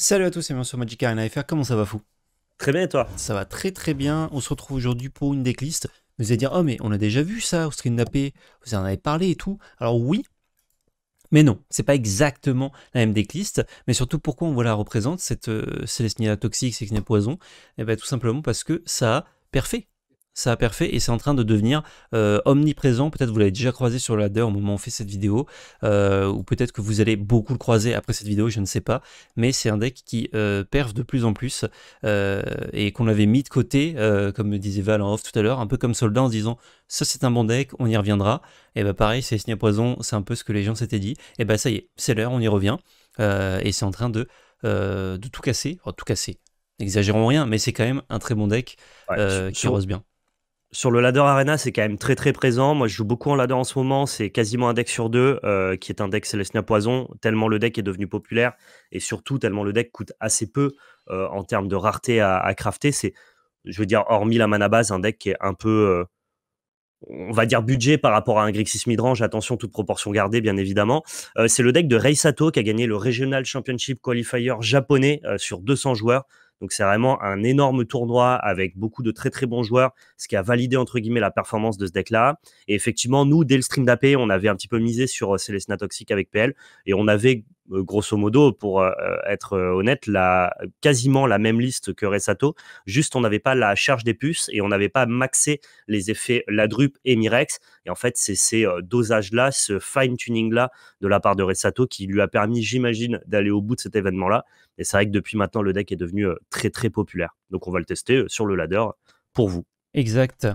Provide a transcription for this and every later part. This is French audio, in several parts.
Salut à tous c'est bien sur Magic Arena FR, comment ça va fou Très bien et toi Ça va très très bien, on se retrouve aujourd'hui pour une decklist. Vous allez dire, oh mais on a déjà vu ça au screenapé, vous en avez parlé et tout. Alors oui, mais non, c'est pas exactement la même decklist, mais surtout pourquoi on vous la représente, cette euh, Célestinia toxique, Célestinia poison, et eh bien tout simplement parce que ça a perfait ça a parfait et c'est en train de devenir euh, omniprésent. Peut-être vous l'avez déjà croisé sur ladder au moment où on fait cette vidéo, euh, ou peut-être que vous allez beaucoup le croiser après cette vidéo, je ne sais pas. Mais c'est un deck qui euh, de plus en plus euh, et qu'on avait mis de côté, comme me disait Val en off tout à l'heure, un peu comme soldat en se disant ça c'est un bon deck, on y reviendra. Et bah pareil, c'est signé poison, c'est un peu ce que les gens s'étaient dit. Et bah ça y est, c'est l'heure, on y revient et c'est en train de tout casser, tout casser. N'exagérons rien, mais c'est quand même un très bon deck qui rose bien sur le ladder arena, c'est quand même très très présent. Moi, je joue beaucoup en ladder en ce moment. C'est quasiment un deck sur deux euh, qui est un deck Snap Poison, tellement le deck est devenu populaire et surtout tellement le deck coûte assez peu euh, en termes de rareté à, crafter. C'est, je veux dire, hormis la mana base, un deck qui est un peu, euh, on va dire, budget par rapport à un Grixis Midrange. Attention, toute proportion gardée, bien évidemment. c'est le deck de Reisato qui a gagné le Regional Championship Qualifier japonais sur 200 joueurs. Donc c'est vraiment un énorme tournoi avec beaucoup de très très bons joueurs, ce qui a validé entre guillemets la performance de ce deck-là. Et effectivement, nous, dès le stream d'AP, on avait un petit peu misé sur euh, Célestina Toxic avec PL et on avait euh, grosso modo, pour euh, être honnête, la, quasiment la même liste que Resato. Juste, on n'avait pas la charge des puces et on n'avait pas maxé les effets Ladrup et Mirex. Et en fait, c'est ces dosages-là, ce fine-tuning-là de la part de Resato qui lui a permis, j'imagine, d'aller au bout de cet événement-là. Et c'est vrai que depuis maintenant, le deck est devenu euh, très très populaire. Donc on va le tester euh, sur le ladder pour vous. Exact.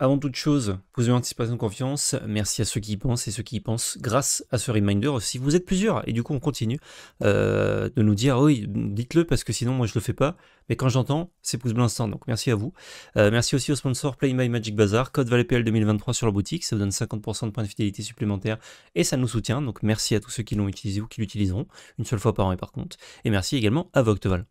Avant toute chose, vous avez anticipation de confiance. Merci à ceux qui y pensent et ceux qui y pensent grâce à ce reminder. Si vous êtes plusieurs, et du coup on continue euh, de nous dire, oui, dites-le parce que sinon moi je le fais pas. Mais quand j'entends, c'est pouce bleu instant. Donc merci à vous. Euh, merci aussi au sponsor Play My Magic Bazaar, code PL 2023 sur la boutique. Ça vous donne 50% de points de fidélité supplémentaires et ça nous soutient. Donc merci à tous ceux qui l'ont utilisé ou qui l'utiliseront une seule fois par an et par contre. Et merci également à Vocteval.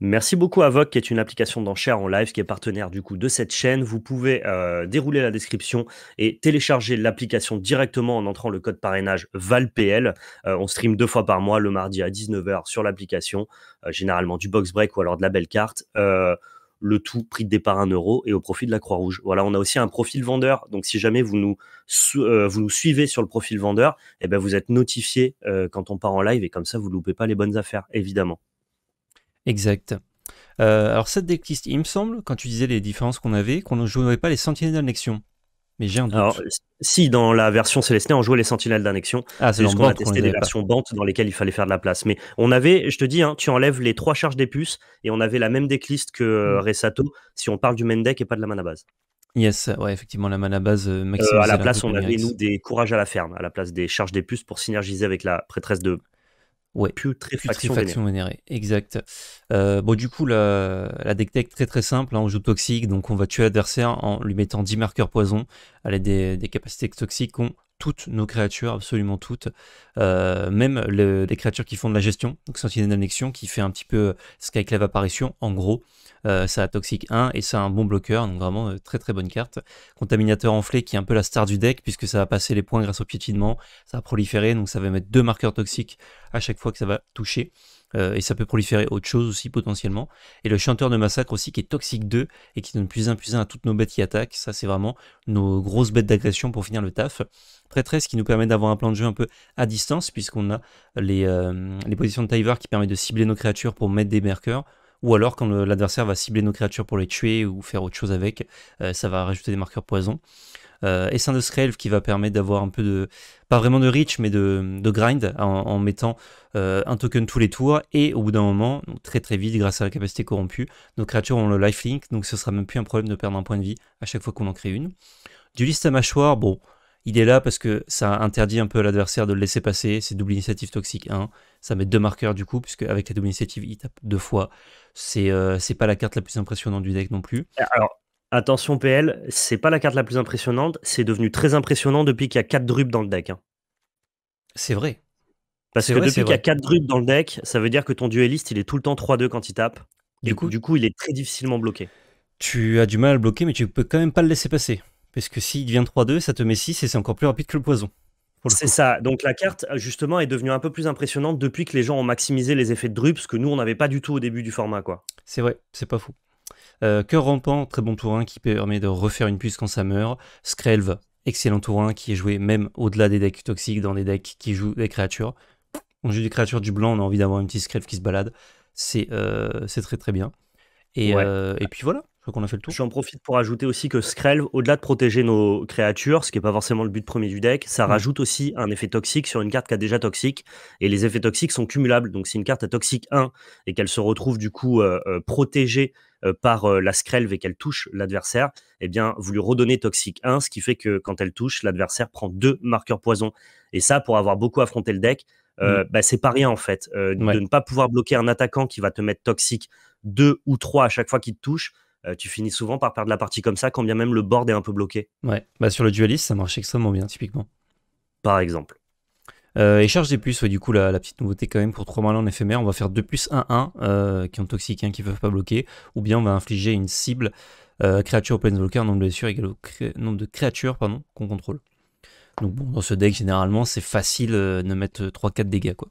Merci beaucoup à Vogue, qui est une application d'enchères en live, qui est partenaire du coup de cette chaîne. Vous pouvez euh, dérouler la description et télécharger l'application directement en entrant le code parrainage VALPL. Euh, on stream deux fois par mois, le mardi à 19h sur l'application, euh, généralement du box break ou alors de la belle carte le tout prix de départ 1 euro et au profit de la Croix-Rouge. Voilà, on a aussi un profil vendeur. Donc, si jamais vous nous, vous suivez sur le profil vendeur, eh ben, vous êtes notifié quand on part en live et comme ça, vous ne loupez pas les bonnes affaires, évidemment. Exact. Euh, alors cette decklist, il me semble, quand tu disais les différences qu'on avait, qu'on ne jouait pas les sentinelles d'annexion. Mais j'ai un doute. Alors, si dans la version Célestin, on jouait les sentinelles d'annexion, ah, c'est juste qu'on a testé des versions bantes dans lesquelles il fallait faire de la place. Mais on avait, je te dis, hein, tu enlèves les trois charges des puces et on avait la même decklist que mmh. Resato si on parle du main deck et pas de la mana base. Yes, ouais, effectivement, la mana base Euh, euh à la place, on avait nous des courages à la ferme, à la place des charges des puces pour synergiser avec la prêtresse de Ouais. Putréfaction, vénérée. Exact. Euh, bon, du coup, la, la deck tech très très simple, hein, on joue toxique, donc on va tuer l'adversaire en lui mettant 10 marqueurs poison. à l'aide des, capacités toxiques qu'on toutes nos créatures, absolument toutes, euh, même les créatures qui font de la gestion, donc Sentinelle d'annexion qui fait un petit peu euh, Skyclave apparition, en gros, euh, ça a Toxic 1 et ça a un bon bloqueur, donc vraiment très très bonne carte. Contaminateur enflé qui est un peu la star du deck puisque ça va passer les points grâce au piétinement, ça va proliférer, donc ça va mettre deux marqueurs toxiques à chaque fois que ça va toucher. et ça peut proliférer autre chose aussi potentiellement. Et le chanteur de massacre aussi qui est toxique 2 et qui donne plus 1 plus 1 à toutes nos bêtes qui attaquent. Ça c'est vraiment nos grosses bêtes d'agression pour finir le taf prêtresse qui nous permet d'avoir un plan de jeu un peu à distance, puisqu'on a les, euh, positions de Tiver qui permettent de cibler nos créatures pour mettre des marqueurs, ou alors quand l'adversaire va cibler nos créatures pour les tuer ou faire autre chose avec, euh, ça va rajouter des marqueurs poison. et euh, et de Scrave qui va permettre d'avoir un peu de, pas vraiment de reach, mais de, grind en, mettant un token tous les tours. Et au bout d'un moment, très très vite, grâce à la capacité corrompue, nos créatures ont le lifelink, donc ce sera même plus un problème de perdre un point de vie à chaque fois qu'on en crée une. Du liste à mâchoire, bon, il est là parce que ça interdit un peu à l'adversaire de le laisser passer. C'est double initiative toxique 1. Ça met deux marqueurs du coup, puisque avec la double initiative, il tape deux fois. C'est euh, pas la carte la plus impressionnante du deck non plus. Alors, attention PL, c'est pas la carte la plus impressionnante. C'est devenu très impressionnant depuis qu'il y a 4 drupes dans le deck. Hein. C'est vrai. Parce que depuis qu'il y a 4 drupes dans le deck, ça veut dire que ton dueliste, il est tout le temps 3-2 quand il tape. Du coup, du coup, il est très difficilement bloqué. Tu as du mal à le bloquer, mais tu peux quand même pas le laisser passer. Parce que s'il devient 3-2, ça te met 6 et c'est encore plus rapide que le poison. C'est ça. Donc la carte, justement, est devenue un peu plus impressionnante depuis que les gens ont maximisé les effets de drups que nous, on n'avait pas du tout au début du format. quoi. C'est vrai, c'est pas fou. Euh, Cœur rampant, très bon tour 1 qui permet de refaire une puce quand ça meurt. Screlve, excellent tour 1 qui est joué même au-delà des decks toxiques dans des decks qui jouent des créatures. On joue des créatures du blanc, on a envie d'avoir une petite Skrelv qui se balade. Euh, c'est très très bien. et euh, puis voilà. Je crois qu'on a fait le tour. J'en profite pour ajouter aussi que Skrelv, au-delà de protéger nos créatures, ce qui n'est pas forcément le but premier du deck, ça mm. rajoute aussi un effet toxique sur une carte qui a déjà toxique. Et les effets toxiques sont cumulables. Donc si une carte a toxique 1 et qu'elle se retrouve du coup euh, euh, protégée euh, par la Skrelv et qu'elle touche l'adversaire, eh bien vous lui redonnez toxique 1, ce qui fait que quand elle touche, l'adversaire prend deux marqueurs poison. Et ça, pour avoir beaucoup affronté le deck, mm. bah, c'est pas rien en fait. De ne pas pouvoir bloquer un attaquant qui va te mettre toxique 2 ou 3 à chaque fois qu'il te touche euh, tu finis souvent par perdre la partie comme ça, quand bien même le board est un peu bloqué. Ouais, bah, sur le dualiste, ça marche extrêmement bien, typiquement. Par exemple. Euh, et charge des puces, du coup, la, la, petite nouveauté quand même pour 3 malins en éphémère, on va faire 2 plus 1-1 qui ont toxique, 1, hein, qui ne peuvent pas bloquer, ou bien on va infliger une cible euh, créature au nombre de blessures égale au nombre de créatures qu'on contrôle. Donc bon, dans ce deck, généralement, c'est facile de mettre 3-4 dégâts, quoi.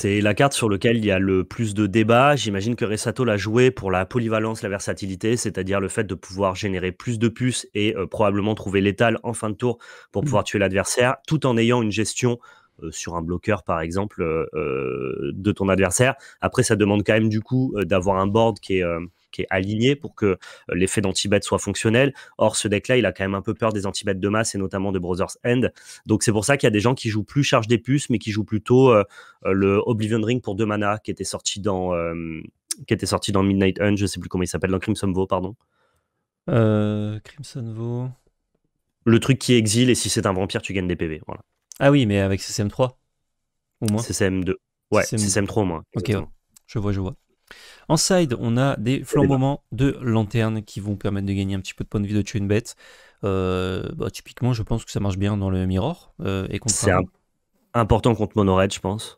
C'est la carte sur laquelle il y a le plus de débats. J'imagine que Ressato l'a joué pour la polyvalence, la versatilité, c'est-à-dire le fait de pouvoir générer plus de puces et euh, probablement trouver l'étal en fin de tour pour pouvoir mm. tuer l'adversaire, tout en ayant une gestion euh, sur un bloqueur par exemple euh, de ton adversaire. Après, ça demande quand même du coup d'avoir un board qui est qui est aligné pour que euh, l'effet danti soit fonctionnel. Or, ce deck-là, il a quand même un peu peur des anti de masse et notamment de Brother's End. Donc, c'est pour ça qu'il y a des gens qui jouent plus Charge des Puces, mais qui jouent plutôt euh, euh, le Oblivion Ring pour deux mana qui était sorti dans, qui était sorti dans Midnight Hunt, je sais plus comment il s'appelle, dans Crimson Vow, pardon. Crimson Vow. Le truc qui exile et si c'est un vampire, tu gagnes des PV. Voilà. Ah oui, mais avec CCM3 au moins. CCM2. Ouais, CCM3 au moins. Ok, je vois, je vois. En side, on a des flambements de lanterne qui vont permettre de gagner un petit peu de points de vie de tuer une bête. Euh, bah, typiquement, je pense que ça marche bien dans le mirror. Euh, c'est important contre Monored, je pense.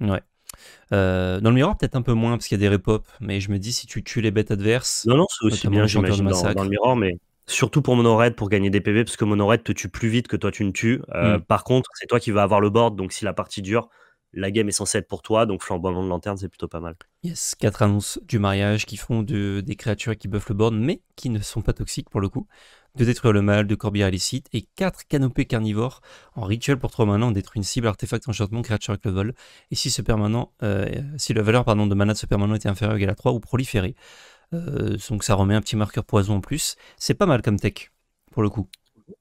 Euh, dans le mirror peut-être un peu moins parce qu'il y a des repop, mais je me dis si tu tues les bêtes adverses. Non, non, c'est aussi bien, j'imagine, dans, le mirror mais surtout pour Monored pour gagner des PV parce que Monored te tue plus vite que toi tu ne tues. Hmm. Par contre, c'est toi qui vas avoir le board, donc si la partie dure, la game est censée être pour toi, donc flamboiement de lanterne, c'est plutôt pas mal. Yes, quatre annonces du mariage qui font de, des créatures qui buffent le board, mais qui ne sont pas toxiques pour le coup, de détruire le mal, de corbière illicite, et quatre canopées carnivores en rituel pour 3 mana, on détruit une cible, artefact, enchantement, créature avec le vol, et si ce permanent, euh, si la valeur pardon, de mana de ce permanent est inférieure ou égale à 3 ou proliférée. Euh, donc ça remet un petit marqueur poison en plus, c'est pas mal comme tech, pour le coup.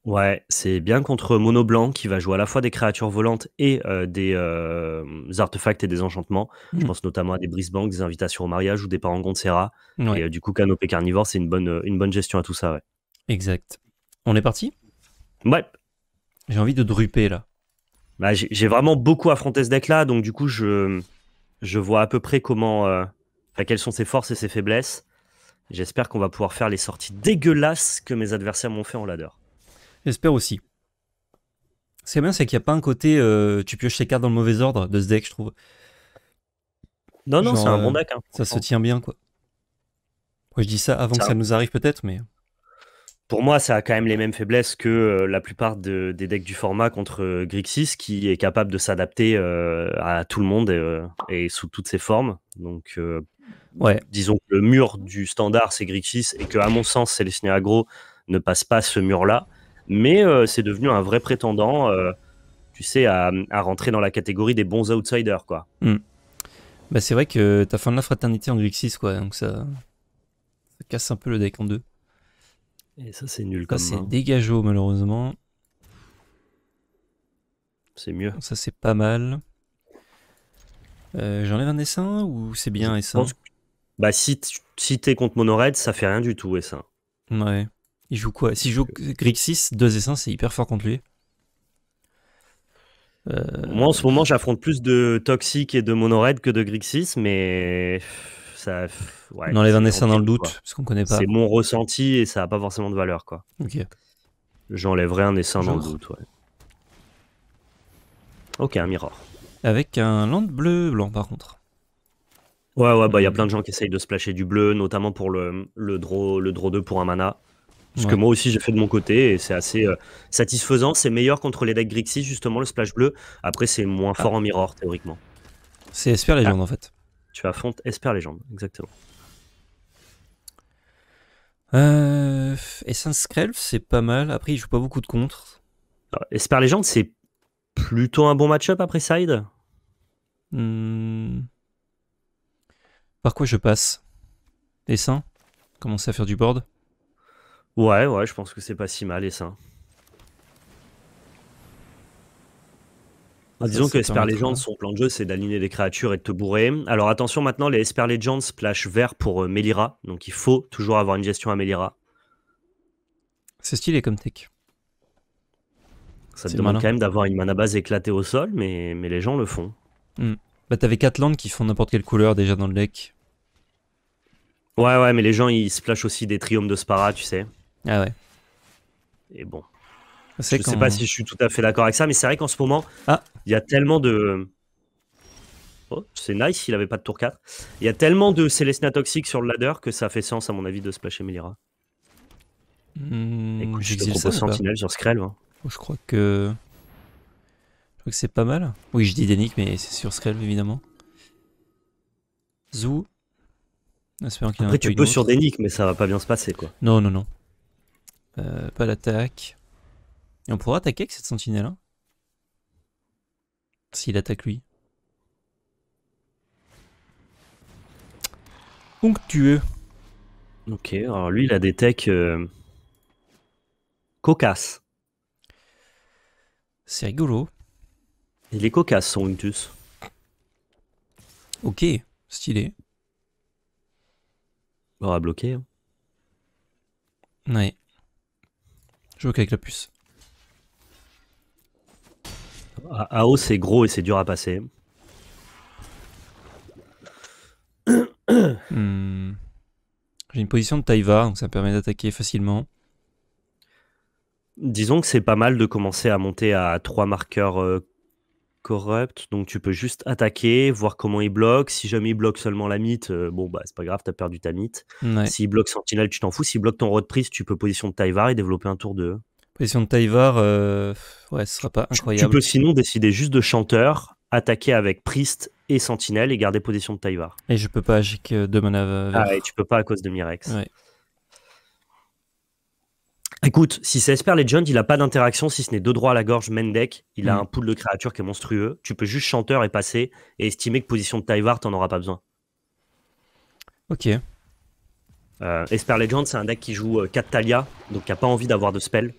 Ouais, c'est bien contre Mono Blanc qui va jouer à la fois des créatures volantes et euh, des euh, artefacts et des enchantements. Je hmm. pense notamment à des brisebanks, des invitations au mariage ou des parangons de Serra. Et euh, du coup, Canopée Carnivore, c'est une bonne, une bonne gestion à tout ça. Ouais. Exact. On est parti Ouais. J'ai envie de druper là. Bah, j'ai vraiment beaucoup affronté ce deck là, donc du coup, je, je vois à peu près comment. quelles sont ses forces et ses faiblesses. J'espère qu'on va pouvoir faire les sorties dégueulasses que mes adversaires m'ont fait en ladder. J'espère aussi. Ce qui est bien, c'est qu'il n'y a pas un côté euh, tu pioches tes cartes dans le mauvais ordre de ce deck, je trouve. Non, non, c'est un euh, bon deck. Hein, ça se tient bien, quoi. Moi, je dis ça avant que ça nous arrive, peut-être, mais. Pour moi, ça a quand même les mêmes faiblesses que euh, la plupart des decks du format contre Grixis, qui est capable de s'adapter à tout le monde et, sous toutes ses formes. Donc, ouais. disons que le mur du standard, c'est Grixis, et que, à mon sens, les Agro ne passe pas ce mur-là mais euh, c'est devenu un vrai prétendant, euh, tu sais, à, rentrer dans la catégorie des bons outsiders, quoi. Hmm. Bah, c'est vrai que t'as fin de la fraternité en Grixis, quoi, donc ça, casse un peu le deck en deux. Et ça, c'est nul. Ça, c'est dégageau, malheureusement. C'est mieux. Ça, c'est pas mal. Euh, j'enlève un dessin ou c'est bien et ça Bah, si, t'es contre Monored, ça fait rien du tout, et ça Ouais. Il joue quoi S'il joue Grixis 6, 2 et c'est hyper fort contre lui. Euh, Moi, en ce moment, j'affronte plus de Toxic et de Monored que de Grixis, 6, mais ça. Ouais, non, les essaim dans le doute, parce qu'on connaît pas. C'est mon ressenti et ça n'a pas forcément de valeur, quoi. Ok. J'enlèverai un essaim dans le doute, ouais. Ok, un mirror. Avec un land bleu-blanc, par contre. Ouais, ouais, bah il y a euh, plein de gens qui essayent de splasher du bleu, notamment pour le, le, le draw 2 pour un mana. Parce que moi aussi j'ai fait de mon côté et c'est assez euh, satisfaisant. C'est meilleur contre les decks Grixis, justement, le splash bleu. Après, c'est moins ah. fort en mirror, théoriquement. C'est Esper ah. Légende en fait. Tu affrontes Esper Légende, exactement. Euh, Essence c'est pas mal. Après, il joue pas beaucoup de contre. Alors, Esper Légende, c'est plutôt un bon match-up après side hmm. Par quoi je passe Essence Commencer à faire du board Ouais, ouais, je pense que c'est pas si mal et ça. disons que Esper Legends, son plan de jeu, c'est d'aligner des créatures et de te bourrer. Alors attention maintenant, les Esper Legends splash vert pour euh, Melira. Donc il faut toujours avoir une gestion à Melira. C'est stylé comme tech. Ça te demande quand même d'avoir une mana base éclatée au sol, mais, mais les gens le font. Hmm. Bah t'avais 4 landes qui font n'importe quelle couleur déjà dans le deck. Ouais, ouais, mais les gens ils splashent aussi des triomes de Spara, tu sais. Ah ouais. Et bon. Je sais pas si je suis tout à fait d'accord avec ça, mais c'est vrai qu'en ce moment, ah. il y a tellement de. Oh, c'est nice, il n'avait pas de tour 4. Il y a tellement de Célestina toxique sur le ladder que ça fait sens, à mon avis, de splasher Melira. Mmh, Écoute, je sur hein. oh, je crois que. Je crois que c'est pas mal. Oui, je dis Dénic, mais c'est sur Skrell, évidemment. Zou. Après, tu peux sur Dénic, mais ça va pas bien se passer, quoi. Non, non, non. Euh, pas d'attaque. Et on pourra attaquer avec cette sentinelle. Hein S'il attaque lui. Ponctueux. Ok, alors lui il a des techs euh, cocasses. C'est rigolo. Il est cocasse son Unctus. Ok, stylé. On va bloquer. Hein. Ouais. Je joue qu'avec la puce. AO c'est gros et c'est dur à passer. Hmm. J'ai une position de Taiva, donc ça me permet d'attaquer facilement. Disons que c'est pas mal de commencer à monter à trois marqueurs euh, corrupt, donc tu peux juste attaquer, voir comment il bloque. Si jamais il bloque seulement la mythe, euh, bon, bah, c'est pas grave, t'as perdu ta mythe. S'il bloque Sentinelle, tu t'en fous. S'il bloque ton road priest tu peux position de Taivar et développer un tour 2. Position de Taivar, euh, ouais, ce sera pas incroyable. Tu, peux sinon décider juste de chanteur, attaquer avec Priest et Sentinelle et garder position de Taivar. Et je peux pas agir que deux manœuvres. Ah, et tu peux pas à cause de Mirex. Écoute, si c'est Esper Legend, il n'a pas d'interaction si ce n'est deux droits à la gorge, main deck. Il a mm. un pool de créatures qui est monstrueux. Tu peux juste chanteur et passer et estimer que position de Taivar, t'en auras pas besoin. Ok. Euh, Esper Legend, c'est un deck qui joue 4 euh, Talia, donc qui n'a pas envie d'avoir de spell.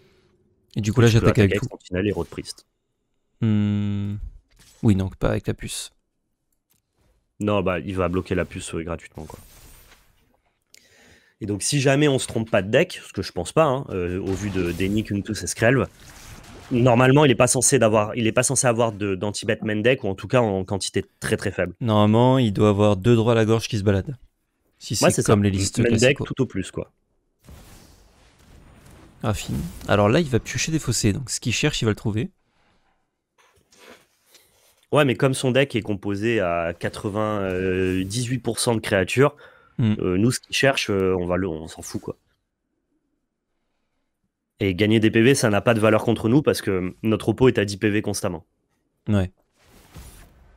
Et du coup, là, j'attaque avec, tout. et Road Priest. Hmm. Oui, donc pas avec la puce. Non, bah, il va bloquer la puce euh, gratuitement, quoi. Et donc, si jamais on se trompe pas de deck, ce que je pense pas, hein, euh, au vu de Denny, Kuntus et Skrelv, normalement, il est pas censé d'avoir, il est pas censé avoir d'anti-Batman deck ou en tout cas en quantité très très faible. Normalement, il doit avoir deux droits à la gorge qui se baladent. Si c'est comme les listes Batman deck tout au plus quoi. Ah, Alors là, il va piocher des fossés, donc ce qu'il cherche, il va le trouver. Ouais, mais comme son deck est composé à 98% de créatures, Mm. Euh, nous, ce qu'ils cherchent, euh, on va le, on s'en fout quoi. Et gagner des PV, ça n'a pas de valeur contre nous parce que notre oppo est à 10 PV constamment. Ouais.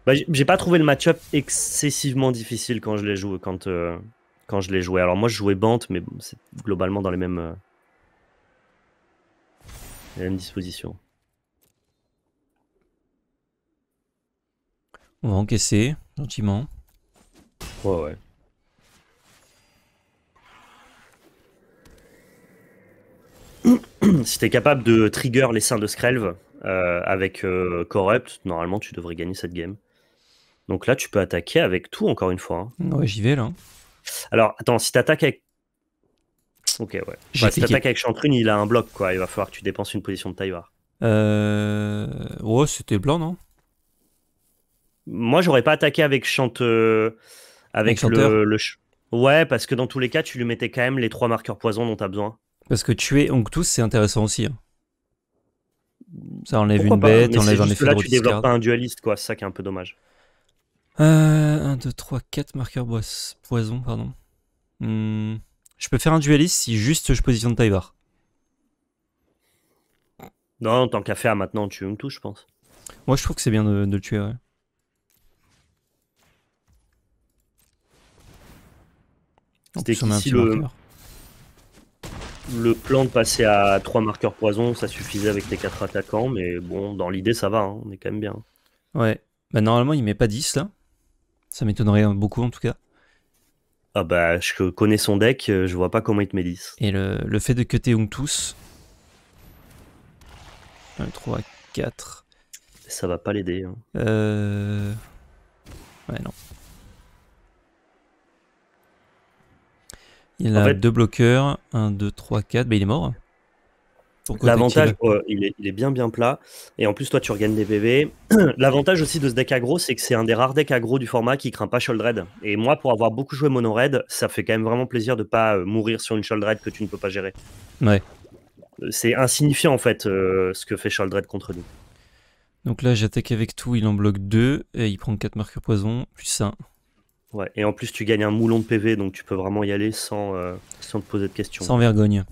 Bah, j'ai pas trouvé le match-up excessivement difficile quand je l'ai joué. Quand, euh, quand je l'ai joué. Alors moi, je jouais Bante, mais c'est globalement dans les mêmes, les mêmes dispositions. On va encaisser, gentiment. Ouais, ouais. si tu capable de trigger les seins de Skrelv euh, avec euh, Corrupt, normalement tu devrais gagner cette game. Donc là, tu peux attaquer avec tout, encore une fois. Hein. Ouais, j'y vais là. Alors, attends, si tu attaques avec. Ok, ouais. si tu avec Chantrune, il a un bloc, quoi. Il va falloir que tu dépenses une position de Taïvar. Euh. Oh, c'était blanc, non Moi, j'aurais pas attaqué avec Chante. Euh, avec, le. Ouais, parce que dans tous les cas, tu lui mettais quand même les trois marqueurs poison dont tu as besoin. Parce que tuer tous c'est intéressant aussi. Hein. Ça enlève une enlève un effet Là, tu développes pas un dualiste, quoi. C'est ça qui est un peu dommage. 1, 2, 3, 4 marqueurs bois... poison, pardon. Hmm. Je peux faire un dualiste si juste je positionne Taïvar. Non, tant qu'à faire maintenant, tu me je pense. Moi, je trouve que c'est bien de, le tuer, ouais. C'était a le plan de passer à 3 marqueurs poison, ça suffisait avec les 4 attaquants, mais bon, dans l'idée, ça va, hein, on est quand même bien. Ouais. Bah, normalement, il met pas 10 là. Ça m'étonnerait beaucoup en tout cas. Ah bah, je connais son deck, euh, je vois pas comment il te met 10. Et le, fait de cutter tous 1, 3, 4. Ça va pas l'aider. Hein. Euh. Ouais, non. Il a deux bloqueurs, 1, 2, 3, 4. il est mort. L'avantage, euh, il, est, bien bien plat. Et en plus, toi, tu regagnes des PV. L'avantage aussi de ce deck aggro, c'est que c'est un des rares decks aggro du format qui craint pas Sholdred. Et moi, pour avoir beaucoup joué Mono Red, ça fait quand même vraiment plaisir de pas euh, mourir sur une Sholdred que tu ne peux pas gérer. Ouais. Euh, c'est insignifiant en fait ce que fait Sholdred contre nous. Donc là, j'attaque avec tout, il en bloque deux, et il prend 4 marqueurs poison, plus 1. Ouais, et en plus, tu gagnes un moulon de PV, donc tu peux vraiment y aller sans, euh, sans te poser de questions. Sans vergogne.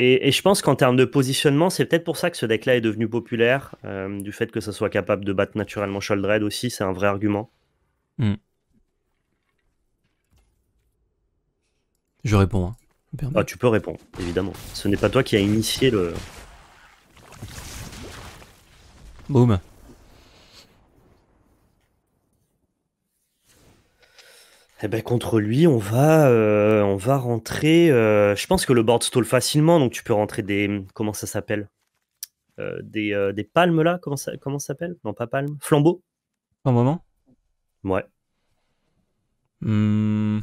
Et, je pense qu'en termes de positionnement, c'est peut-être pour ça que ce deck-là est devenu populaire. Euh, du fait que ça soit capable de battre naturellement Sholdred aussi, c'est un vrai argument. Hmm. Je réponds. Hein. Ah, tu peux répondre, évidemment. Ce n'est pas toi qui as initié le. Boum. Eh ben, contre lui, on va, euh, on va rentrer. Euh, je pense que le board stall facilement, donc tu peux rentrer des. Comment ça s'appelle euh, des, palmes là Comment ça, comment s'appelle Non, pas palmes. flambeau Un moment. Ouais. Hmm.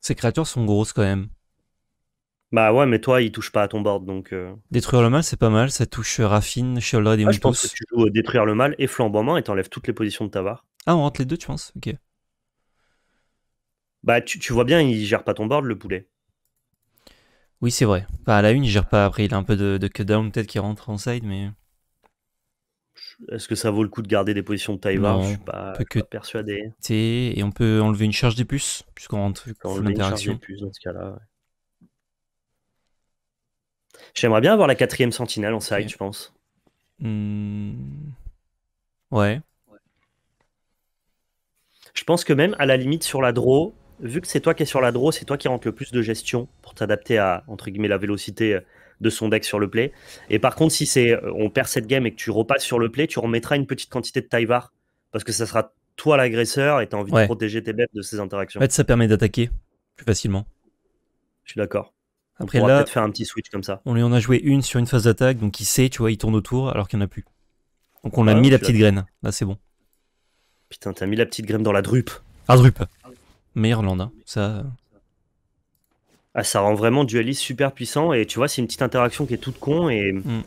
Ces créatures sont grosses quand même. Bah ouais, mais toi, il touche pas à ton board, donc. Détruire le mal, c'est pas mal. Ça touche Raffine, et je pense que tu joues détruire le mal et flambeau main et t'enlèves toutes les positions de ta Ah, on rentre les deux, tu penses Ok. Bah, tu, vois bien, il gère pas ton board, le poulet. Oui, c'est vrai. Bah, à la une, il gère pas. Après, il a un peu de, de cut peut-être qui rentre en side, mais. Est-ce que ça vaut le coup de garder des positions de Taïwan Je suis pas, persuadé. Et on peut enlever une charge des puces, puisqu'on rentre dans l'interaction. dans ce cas-là. J'aimerais bien avoir la quatrième sentinelle en side, je pense. Hmm. Ouais. Je pense que même, à la limite, sur la draw, vu que c'est toi qui es sur la draw, c'est toi qui rentre le plus de gestion pour t'adapter à entre guillemets la vélocité euh, de son deck sur le play. Et par contre, si c'est euh, on perd cette game et que tu repasses sur le play, tu remettras une petite quantité de Taivar parce que ça sera toi l'agresseur et tu as envie de protéger tes bêtes de ces interactions. En fait, ça permet d'attaquer plus facilement. Je suis d'accord. Après, on là, peut-être faire un petit switch comme ça. On lui en a joué une sur une phase d'attaque, donc il sait, tu vois, il tourne autour alors qu'il n'y en a plus. Donc on a ah mis la petite graine. Là, c'est bon. Putain, t'as mis la petite graine dans la drupe. Ah, drupe mais land Ça. Ah, ça rend vraiment dualiste super puissant. Et tu vois, c'est une petite interaction qui est toute con. Et, mm.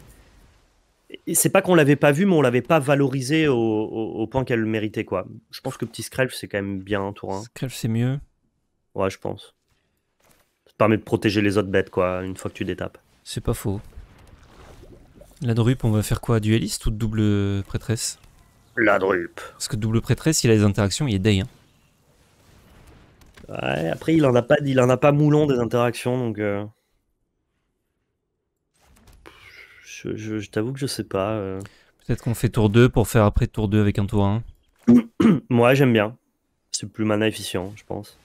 c'est pas qu'on l'avait pas vu, mais on l'avait pas valorisé au, point qu'elle le méritait. quoi. Je pense que Petit Screlf, c'est quand même bien, Hein. Screlf, c'est mieux. Ouais, je pense. Ça permet de protéger les autres bêtes, quoi, une fois que tu détapes. C'est pas faux. La drupe, on va faire quoi Dualiste ou double prêtresse La drupe. Parce que double prêtresse, il a des interactions, il est day. Hein. Ouais, après, il en a pas, il en a pas moulon des interactions, donc. Euh... Je, t'avoue que je sais pas. Euh. Peut-être qu'on fait tour 2 pour faire après tour 2 avec un tour 1. Moi, j'aime bien. C'est plus mana efficient, je pense.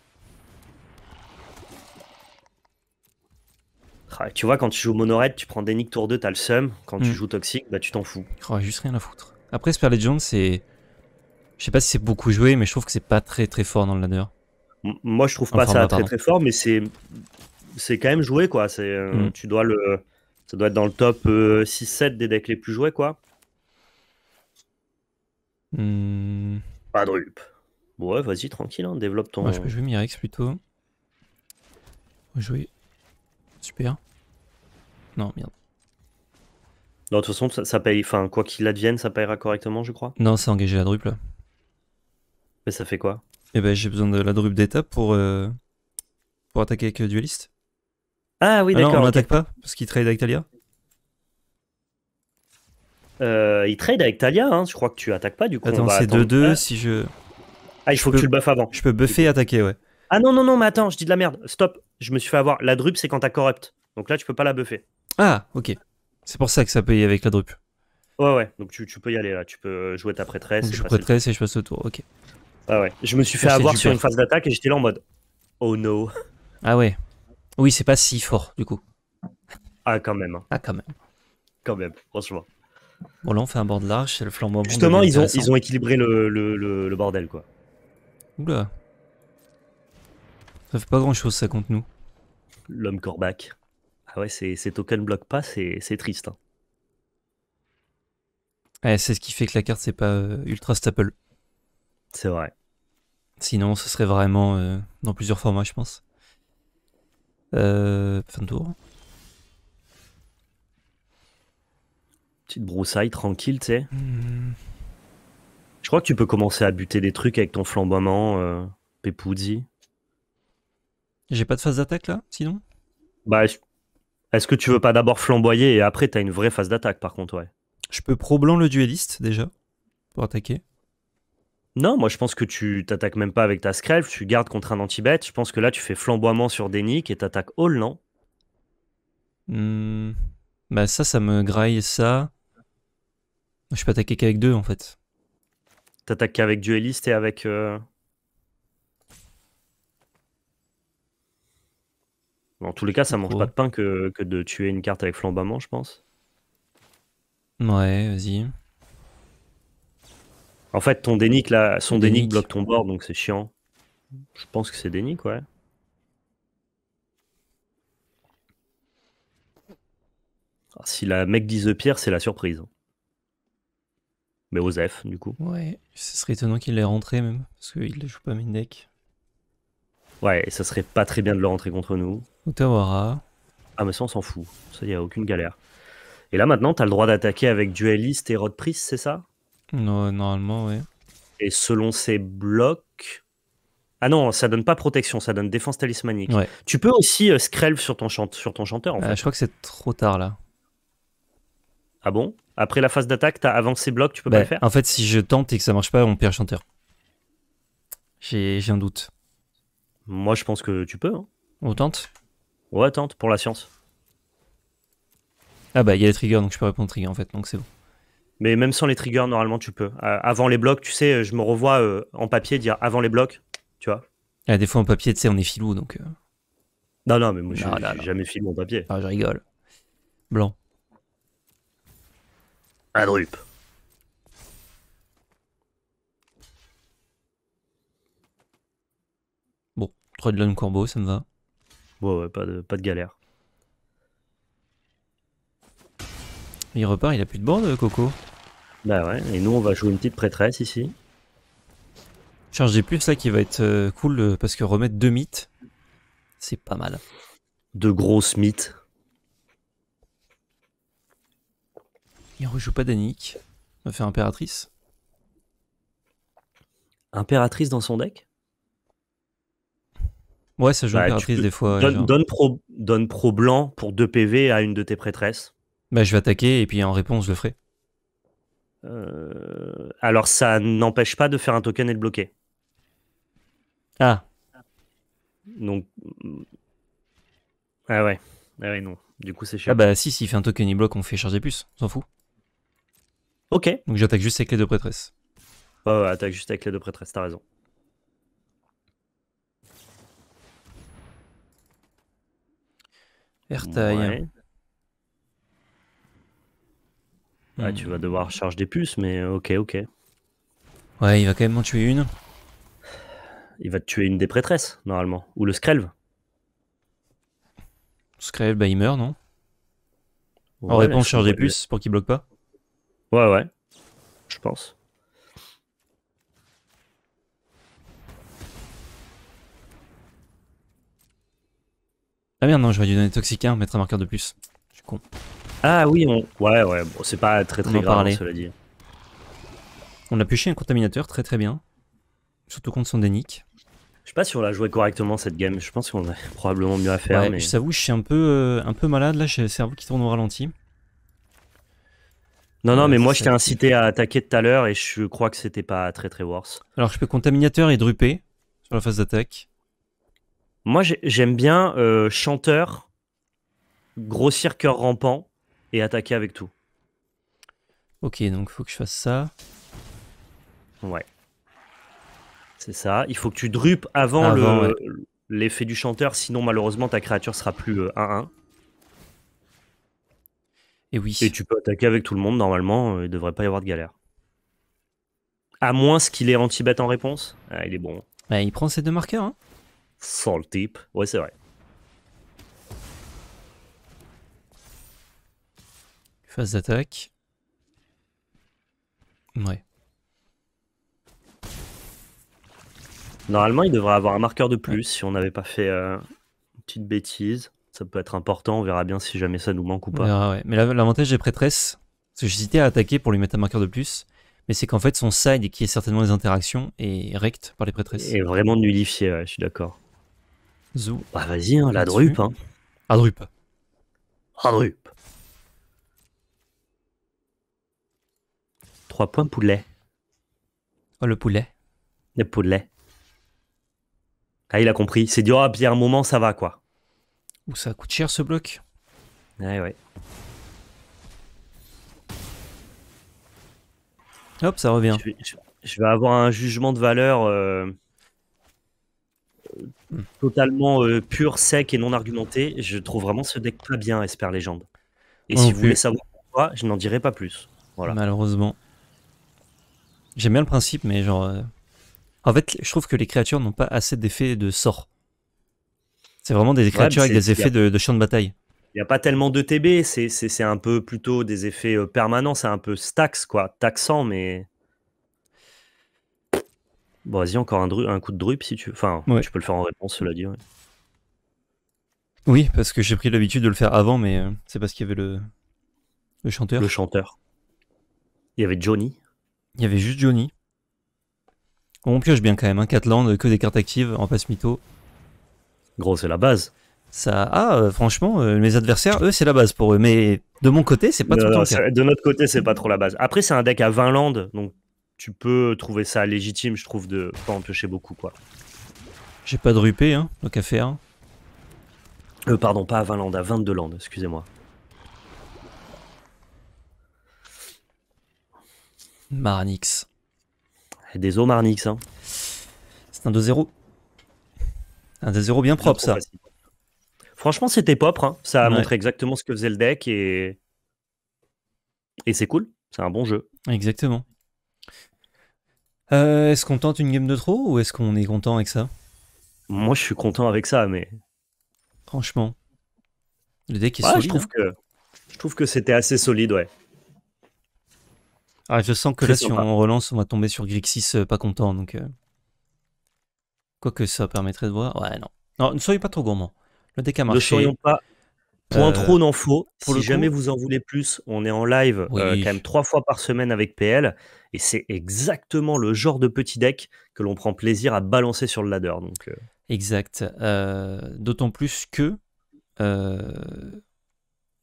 Ah, tu vois, quand tu joues mono tu prends Denic tour 2, t'as le seum. Quand tu hmm. joues toxique, bah tu t'en fous. Oh, juste rien à foutre. Après, Spare Legend, c'est. Je sais pas si c'est beaucoup joué, mais je trouve que c'est pas très très fort dans le ladder. Moi, je trouve pas ça bah, très très fort, mais c'est c'est quand même joué quoi. C'est euh, mm. tu dois le ça doit être dans le top 6-7 euh, des decks les plus joués quoi. Hmm. Pas drupe Ouais, vas-y tranquille, hein, développe ton. Moi, je peux jouer Mirex plutôt. Jouer. Super. Non merde. Non, de toute façon, ça, paye. Enfin, quoi qu'il advienne, ça paiera correctement, je crois. Non, c'est engagé la drupe là. Mais ça fait quoi et eh ben j'ai besoin de la drupe d'étape pour, euh, pour attaquer avec euh, Duelist. Ah oui, ah d'accord. on n'attaque pas parce qu'il trade avec Talia. Euh, il trade avec Talia, hein. je crois que tu attaques pas du coup. Attends, c'est 2-2 ah. si je. Ah, il faut que tu le buffes avant. Je peux buffer et attaquer, ouais. Ah non, non, non, mais attends, je dis de la merde. Stop, je me suis fait avoir. La drupe, c'est quand t'as corrupt. Donc là, tu peux pas la buffer. Ah, ok. C'est pour ça que ça paye avec la drupe. Ouais, ouais, donc tu, peux y aller là. Tu peux jouer ta prêtresse. Donc et je prêtresse et je passe le tour, ok. Ah ouais. Je me suis fait avoir sur une phase d'attaque et j'étais là en mode Oh no. Ah ouais. Oui, c'est pas si fort du coup. Ah quand même. Hein. Ah quand même. Quand même, franchement. Bon là on fait un bord large, c'est le flambeau. Justement, ils ont, ils ont équilibré le, bordel quoi. Oula. Ça fait pas grand chose ça contre nous. L'homme corbac. Ah ouais, c'est c'est tokens pas, c'est triste. Hein. Eh, c'est ce qui fait que la carte c'est pas euh, ultra staple. C'est vrai. Sinon, ce serait vraiment euh, dans plusieurs formats, je pense. Euh, fin de tour. Petite broussaille tranquille, tu sais. Hmm. Je crois que tu peux commencer à buter des trucs avec ton flamboiement, euh, J'ai pas de phase d'attaque là, sinon Bah, est-ce que tu veux pas d'abord flamboyer et après t'as une vraie phase d'attaque par contre, ouais Je peux pro blanc le dueliste déjà, pour attaquer. Non, moi je pense que tu t'attaques même pas avec ta Screlf, tu gardes contre un anti bête Je pense que là tu fais flamboiement sur Denik et t'attaques all, non hmm. Bah ça, ça me graille ça. Je peux attaquer qu'avec deux en fait. T'attaques qu'avec dueliste et avec. Euh, en tous les cas, ça mange pas de pain que, que de tuer une carte avec flamboiement, je pense. Ouais, vas-y. En fait, ton Denik, là, son Dénic bloque ton board, donc c'est chiant. Je pense que c'est Dénic ouais. Ah, si la mec dit The Pierre, c'est la surprise. Mais Osef, du coup. Ouais, ce serait étonnant qu'il l'ait rentré même, parce qu'il ne joue pas main deck. Ouais, et ça serait pas très bien de le rentrer contre nous. Otawara. Ah, mais ça, on s'en fout. Ça, y a aucune galère. Et là, maintenant, as le droit d'attaquer avec Duelist et Rod Priest, c'est ça non, normalement, oui. Et selon ces blocs. Ah non, ça donne pas protection, ça donne défense talismanique. Tu peux aussi euh, screlve sur ton, sur ton chanteur. En ah, fait. Je crois que c'est trop tard là. Ah bon Après la phase d'attaque, t'as avancé bloc, tu peux pas bah, le faire En fait, si je tente et que ça marche pas, on perd chanteur. J'ai un doute. Moi, je pense que tu peux. Hein. On tente Ouais, tente, pour la science. Ah bah, il y a les triggers, donc je peux répondre trigger en fait, donc c'est bon. Mais même sans les triggers, normalement, tu peux. Euh, avant les blocs, tu sais, euh, je me revois euh, en papier dire avant les blocs, tu vois. Ah, des fois, en papier, tu sais, on est filou, donc. Non, non, mais moi, je suis jamais filou en papier. Ah, je rigole. Blanc. Adrup. Bon, 3 de l'un corbeau, ça me va. Bon, ouais, pas de, pas de galère. Il repart, il a plus de bande, Coco. Bah ouais, et nous on va jouer une petite prêtresse ici. Charge des plus, ça qui va être euh, cool euh, parce que remettre deux mythes, c'est pas mal. Deux grosses mythes. Il rejoue pas Danik. On va faire impératrice. Impératrice dans son deck Ouais, ça joue bah, impératrice des fois. Donne, pro, donne pro blanc pour 2 PV à une de tes prêtresses. Bah, je vais attaquer et puis en réponse, je le ferai. Euh, alors ça n'empêche pas de faire un token et de bloquer. Ah. Donc. Ah ouais. Ah ouais, non. Du coup, c'est cher Ah bah si, s'il fait un token, il bloque, on fait charger plus. On s'en fout. Ok. Donc j'attaque juste avec les deux prêtresses. Ouais, ouais, attaque juste avec les deux prêtresses, t'as raison. RTA. Ah, tu vas devoir charger des puces, mais euh, ok, ok. Ouais, il va quand même en tuer une. Il va tuer une des prêtresses, normalement. Ou le Skrelv. Skrelv, bah il meurt, non En réponse, charge des puces pour qu'il bloque pas Ouais, ouais. Je pense. Ah merde, non, je vais lui donner toxique 1, mettre un marqueur de plus. Je suis con. Ah oui, ouais, ouais, bon, c'est pas très très on grave, cela On a pêché un contaminateur très très bien. Surtout contre son dénique. Je sais pas si on l'a joué correctement cette game, je pense qu'on a probablement mieux à faire. mais... Je t'avoue, je suis un peu, euh, un peu malade là, j'ai le cerveau qui tourne au ralenti. Non, non, euh, mais moi je t'ai incité à attaquer tout à l'heure et je crois que c'était pas très très worse. Alors je peux contaminateur et drupé sur la phase d'attaque. Moi j'aime bien euh, chanteur, Grossir cœur rampant et attaquer avec tout. Ok, donc faut que je fasse ça. Ouais. C'est ça. Il faut que tu drupes avant, le l'effet du chanteur, sinon malheureusement ta créature sera plus 1-1. Euh, et oui. Et tu peux attaquer avec tout le monde normalement, euh, il devrait pas y avoir de galère. À moins ce qu'il est anti bête en réponse. Ah, il est bon. Bah, il prend ses deux marqueurs. Hein. Sans le Ouais, c'est vrai. Phase d'attaque. Ouais. Normalement, il devrait avoir un marqueur de plus si on n'avait pas fait euh, une petite bêtise. Ça peut être important, on verra bien si jamais ça nous manque ou pas. Mais l'avantage des prêtresses, c'est que j'hésitais à attaquer pour lui mettre un marqueur de plus, mais c'est qu'en fait son side, qui est certainement les interactions, est rect par les prêtresses. Et vraiment nullifié, je suis d'accord. Zou. Bah vas-y, hein, la drupe. Hein. Adrup. points poulet. Oh, le poulet. Le poulet. Ah, il a compris. C'est dur, à ah, bien un moment, ça va, quoi. Ou ça coûte cher, ce bloc. Ouais, ouais. Hop, ça revient. Je vais, avoir un jugement de valeur euh, hmm. totalement euh, pur, sec et non argumenté. Je trouve vraiment ce deck pas bien, espère Légende. Et si vous voulez savoir pourquoi, je n'en dirai pas plus. Voilà. Malheureusement. J'aime bien le principe, mais genre. Euh, en fait, je trouve que les créatures n'ont pas assez d'effets de sort. C'est vraiment des créatures avec des effets de, champ de bataille. Il n'y a pas tellement de TB, c'est- un peu plutôt des effets euh, permanents, c'est un peu stax, quoi, taxant, mais. Bon, vas-y, encore un, un coup de drupe si tu veux. Enfin, tu peux le faire en réponse, cela dit. Oui, parce que j'ai pris l'habitude de le faire avant, mais euh, c'est parce qu'il y avait le, le chanteur. Le chanteur. Il y avait Johnny. Il y avait juste Johnny. On pioche bien quand même, un hein. 4 landes, euh, que des cartes actives en passe mytho. Gros, c'est la base. Ça, ah, euh, franchement, euh, mes adversaires, eux, c'est la base pour eux. Mais de mon côté, c'est pas trop la De notre côté, c'est pas trop la base. Après, c'est un deck à 20 landes, donc tu peux trouver ça légitime, je trouve, de pas en piocher beaucoup, quoi. J'ai pas de rupé, hein, donc à faire. Euh, pardon, pas à 20 landes, à 22 landes, excusez-moi. Marnix. Des os Marnix. Hein. C'est un 2-0. Un 2-0 bien propre, ça. Franchement, c'était propre. Hein. Ça a montré exactement ce que faisait le deck et, et c'est cool. C'est un bon jeu. Exactement. Euh, est-ce qu'on tente une game de trop ou est-ce qu'on est content avec ça Moi, je suis content avec ça, mais. Franchement. Le deck est solide. trouve hein. que, je trouve que c'était assez solide, ouais. Ah, je sens que là, si on relance, on va tomber sur Grixis euh, pas content. Donc, euh... Quoique ça permettrait de voir. Ouais, non. ne soyez pas trop gourmand. Le deck a marché. Ne soyons pas. Point trop n'en faut. si jamais vous en voulez plus, on est en live euh, quand même trois fois par semaine avec PL. Et c'est exactement le genre de petit deck que l'on prend plaisir à balancer sur le ladder. Donc, euh. Exact. D'autant plus que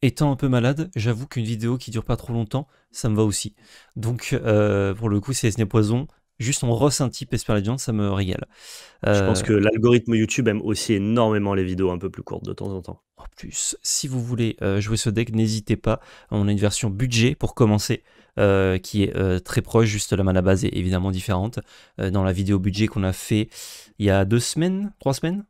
étant un peu malade, j'avoue qu'une vidéo qui dure pas trop longtemps, ça me va aussi. Donc euh, pour le coup, c'est CSN Poison, juste on rosse un type viande, ça me régale. Euh, Je pense que l'algorithme YouTube aime aussi énormément les vidéos un peu plus courtes de temps en temps. En plus, si vous voulez euh, jouer ce deck, n'hésitez pas. On a une version budget pour commencer. qui est très proche, juste la mana base est évidemment différente. dans la vidéo budget qu'on a fait il y a deux semaines, trois semaines,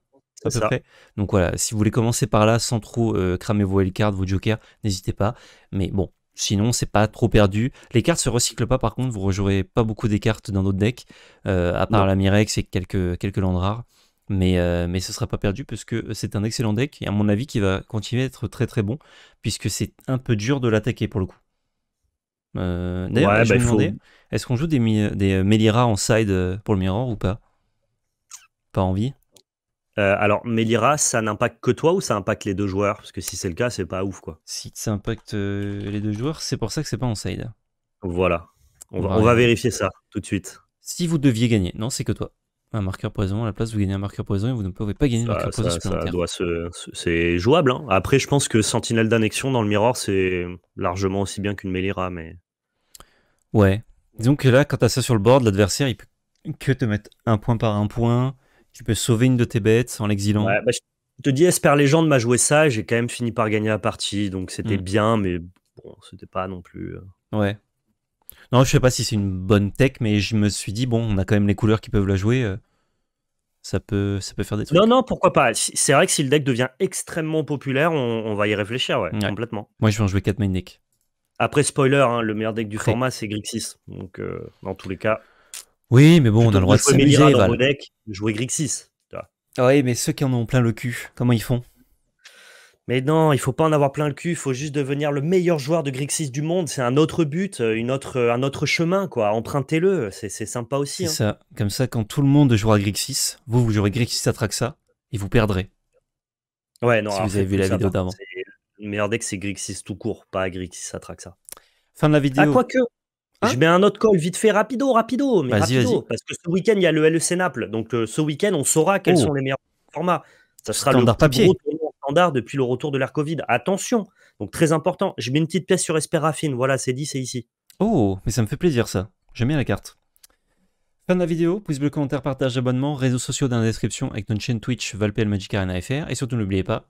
donc voilà, si vous voulez commencer par là sans trop euh, cramer vos cartes, vos jokers, n'hésitez pas. Mais bon, sinon c'est pas trop perdu. Les cartes se recyclent pas par contre, vous rejouerez pas beaucoup des cartes dans d'autres decks, euh, à part la Mirex et quelques, quelques landes rares. Mais, euh, mais ce sera pas perdu parce que c'est un excellent deck et à mon avis qui va continuer à être très très bon puisque c'est un peu dur de l'attaquer pour le coup. D'ailleurs, bah, est-ce qu'on joue des, des en side pour le mirror ou pas Pas envie euh, alors, Melira, ça n'impacte que toi ou ça impacte les deux joueurs Parce que si c'est le cas, c'est pas ouf, quoi. Si ça impacte euh, les deux joueurs, c'est pour ça que c'est pas en side. Voilà. On va, vérifier ça tout de suite. Si vous deviez gagner, non, c'est que toi. Un marqueur poison, à la place, vous gagnez un marqueur poison et vous ne pouvez pas gagner un ah, marqueur poison c'est jouable. Hein. Après, je pense que Sentinelle d'annexion dans le miroir, c'est largement aussi bien qu'une Melira, mais. Ouais. Disons que là, quand t'as ça sur le board, l'adversaire, il peut que te mettre un point par un point. Tu peux sauver une de tes bêtes en l'exilant. Bah, je te dis, gens Légende m'a joué ça, j'ai quand même fini par gagner la partie, donc c'était mm. bien, mais bon, c'était pas non plus. Euh. Ouais. Non, je sais pas si c'est une bonne tech, mais je me suis dit, bon, on a quand même les couleurs qui peuvent la jouer. Euh, ça peut, ça peut faire des trucs. Non, non, pourquoi pas. C'est vrai que si le deck devient extrêmement populaire, on, va y réfléchir, ouais, complètement. Moi, je vais en jouer 4 main deck. Après, spoiler, hein, le meilleur deck du format, c'est Grixis. Donc, euh, dans tous les cas. Oui, mais bon, on a le droit de s'amuser. Jouer dans jouer Grixis. Ah oui, mais ceux qui en ont plein le cul, comment ils font mais non, il faut pas en avoir plein le cul, il faut juste devenir le meilleur joueur de Grixis du monde. C'est un autre but, euh, une autre, un autre chemin, quoi. Empruntez-le, c'est sympa aussi. Hein. ça, comme ça, quand tout le monde jouera Grixis, vous, vous jouerez Grixis Atraxa et vous perdrez. Ouais, non, si vous avez vu la vidéo d'avant. Le meilleur deck, c'est Grixis tout court, pas Grixis Atraxa. Fin de la vidéo. Ah, quoi que. Hein je mets un autre call vite fait, rapido, rapido, mais rapido, parce que ce week-end il y a le LEC Naples, donc euh, ce week-end on saura quels oh. sont les meilleurs formats. Ça sera le standard depuis le retour de l'ère Covid. Attention, donc très important. je mets une petite pièce sur Esperafine, voilà, c'est dit, c'est ici. Oh, mais ça me fait plaisir ça. J'aime bien la carte. Fin de la vidéo, pouce bleu, commentaire, partage, abonnement, réseaux sociaux dans la description avec notre chaîne Twitch Valpel Magic Arena FR et surtout n'oubliez pas,